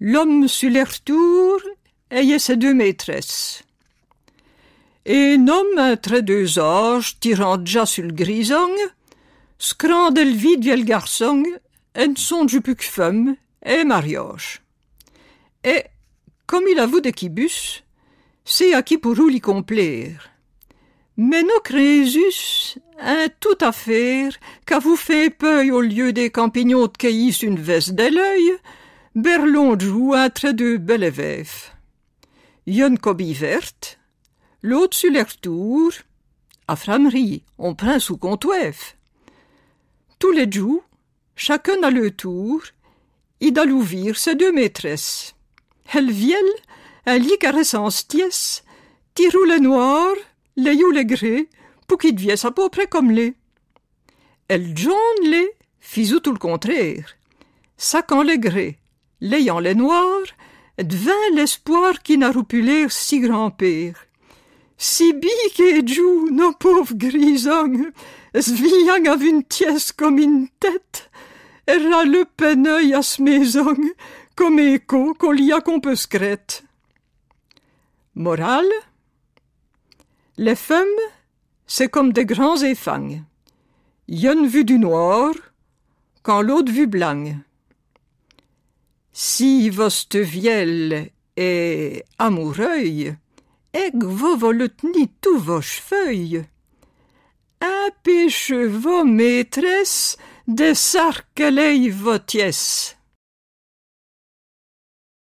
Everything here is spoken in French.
L'homme sur leur tour ayait ses deux maîtresses. Et un homme trait deux âges, tirant déjà sur le scrandel vide vieil le garçon, en son du puc femme, et mariage. Et, comme il avoue de c'est à qui pour l'y complaire. Mais nos Crésus un tout affaire faire, qu'a vous fait peu au lieu des campignons de une veste de joue un trait de Yon cobie verte, l'autre sur leur tour, à Framerie, on prince ou comptoef. Tous les jours, chacun à le tour, il à ses deux maîtresses. Elles viennent, elles y en stiesse. tirou les noirs, les you les grés, pour qu'ils deviennent à peu près comme les. Elles jaune les, fisou tout le contraire. sacant les grés l'ayant les noirs, devint l'espoir qui n'a roupulé si grand père. Sibi et Jou, nos pauvres grisons, sviang av une tièce comme une tête, a le peineuil à ce comme écho qu'on l'y a qu'on peut scrète. Morale Les femmes, c'est comme des grands effangs. Y'en vue du noir, quand l'autre vue blanc. Si vielle est amoureux, eg vos volutni tout vos feuilles. empêchez vos maîtresses de vos